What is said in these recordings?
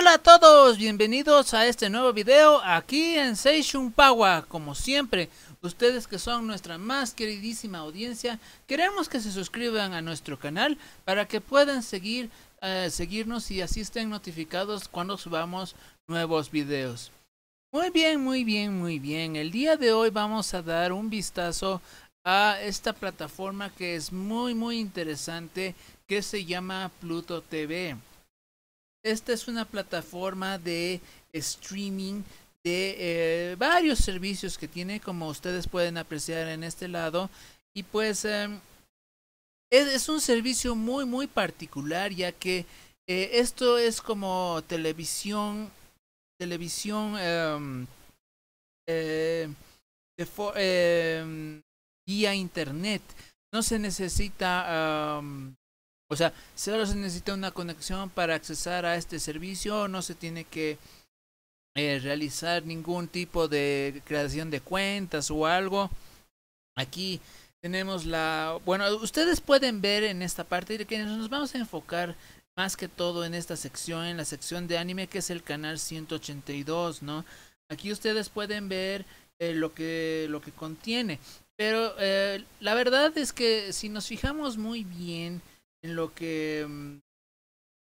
Hola a todos, bienvenidos a este nuevo video aquí en Seishun Power Como siempre, ustedes que son nuestra más queridísima audiencia, queremos que se suscriban a nuestro canal para que puedan seguir, eh, seguirnos y así estén notificados cuando subamos nuevos videos. Muy bien, muy bien, muy bien. El día de hoy vamos a dar un vistazo a esta plataforma que es muy, muy interesante que se llama Pluto TV. Esta es una plataforma de streaming de eh, varios servicios que tiene, como ustedes pueden apreciar en este lado. Y pues em, es, un servicio muy, muy particular, ya que eh, esto es como televisión, televisión em, eh, em, vía internet. No se necesita o sea, solo se necesita una conexión para accesar a este servicio, no se tiene que eh, realizar ningún tipo de creación de cuentas o algo. Aquí tenemos la... Bueno, ustedes pueden ver en esta parte que nos vamos a enfocar más que todo en esta sección, en la sección de anime que es el canal 182, ¿no? Aquí ustedes pueden ver eh, lo, que, lo que contiene. Pero eh, la verdad es que si nos fijamos muy bien, en lo que mm,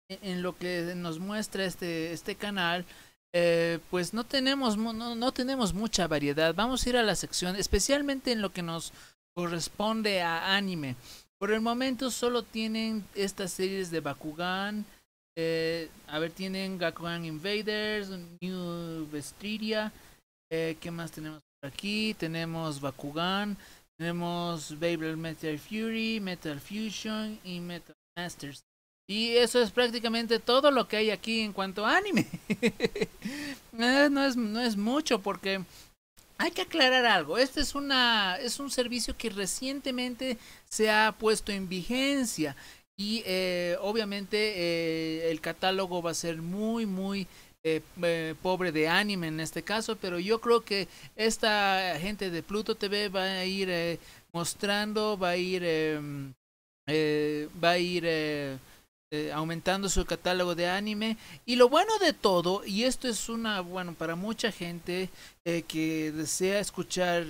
e-, en lo que nos muestra este este canal eh, pues no tenemos no, no, tenemos mucha variedad vamos a ir a la sección especialmente en lo que nos corresponde a anime por el momento solo tienen estas series de Bakugan eh, a ver tienen Bakugan Invaders New Vestiria eh, qué más tenemos por aquí tenemos Bakugan tenemos Babel Metal Fury, Metal Fusion y Metal Masters. Y eso es prácticamente todo lo que hay aquí en cuanto a anime. Eh, no, es, no es mucho porque hay que aclarar algo. Este es, una, es un servicio que recientemente se ha puesto en vigencia. Y eh, obviamente eh, el catálogo va a ser muy, muy eh, eh, pobre de anime en este caso, pero yo creo que esta gente de Pluto TV va a ir eh, mostrando, va a ir, em, va a ir aumentando su catálogo de anime. Y lo bueno de todo, y esto es una, bueno, para mucha gente que desea escuchar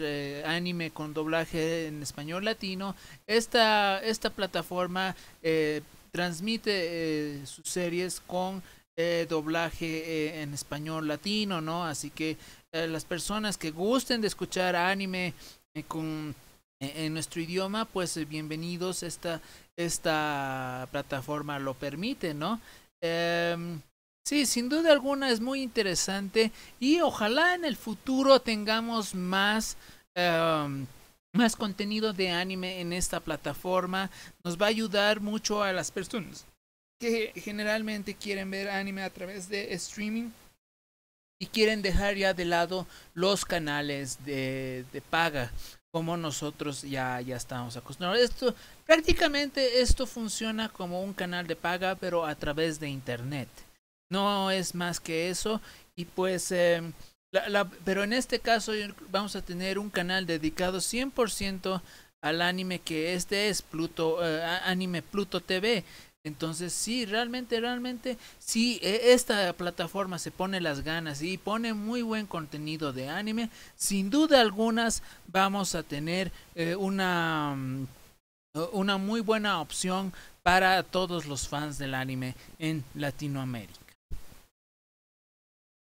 anime con doblaje en español latino, esta, esta plataforma transmite sus series con eh, doblaje eh, en español latino, ¿no? Así que eh, las personas que gusten de escuchar anime en nuestro idioma, pues bienvenidos, esta, esta plataforma lo permite, ¿no? Em, sí, sin duda alguna es muy interesante y ojalá en el futuro tengamos más... Em, más contenido de anime en esta plataforma nos va a ayudar mucho a las personas que generalmente quieren ver anime a través de streaming y quieren dejar ya de lado los canales de, de paga como nosotros ya, ya estamos acostumbrados. Esto, prácticamente esto funciona como un canal de paga pero a través de internet. No es más que eso y pues... Eh, la, pero en este caso vamos a tener un canal dedicado 100% al anime que este es Pluto, eh, Anime Pluto TV. Entonces sí, realmente, realmente, sí, e, esta plataforma se pone las ganas y pone muy buen contenido de anime. Sin duda algunas vamos a tener eh, una, mm, una muy buena opción para todos los fans del anime en Latinoamérica.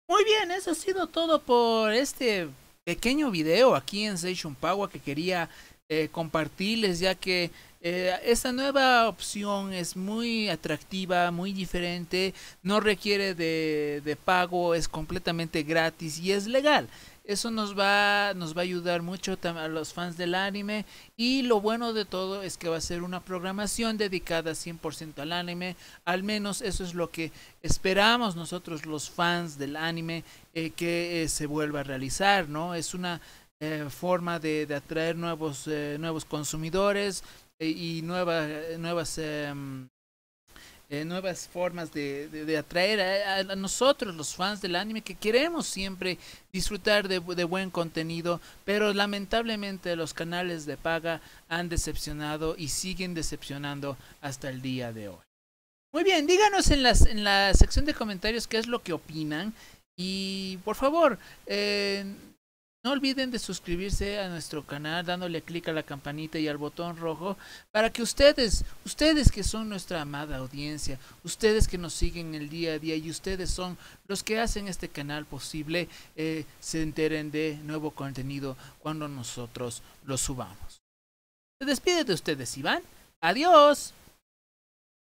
Muy bien, eso ha sido todo por este pequeño video aquí en Station Power que quería eh, compartirles, ya que eh, esta nueva opción es muy atractiva, muy diferente, no requiere de, pago, es completamente gratis y es legal. Eso nos va, nos va a ayudar mucho a los fans del anime y lo bueno de todo es que va a ser una programación dedicada 100% al anime. Al menos eso es lo que esperamos nosotros los fans del anime eh, que se vuelva a realizar, ¿no? Es una eh, forma de, atraer nuevos, eh, nuevos consumidores eh, y nuevas, em, nuevas formas de, atraer a, nosotros, los fans del anime, que queremos siempre disfrutar de, buen contenido, pero lamentablemente los canales de paga han decepcionado y siguen decepcionando hasta el día de hoy. Muy bien, díganos en, las, en la sección de comentarios qué es lo que opinan. Y por favor, no olviden de suscribirse a nuestro canal dándole clic a la campanita y al botón rojo para que ustedes, ustedes que son nuestra amada audiencia, ustedes que nos siguen el día a día y ustedes son los que hacen este canal posible, eh, se enteren de nuevo contenido cuando nosotros lo subamos. Se despide de ustedes, Iván. Adiós.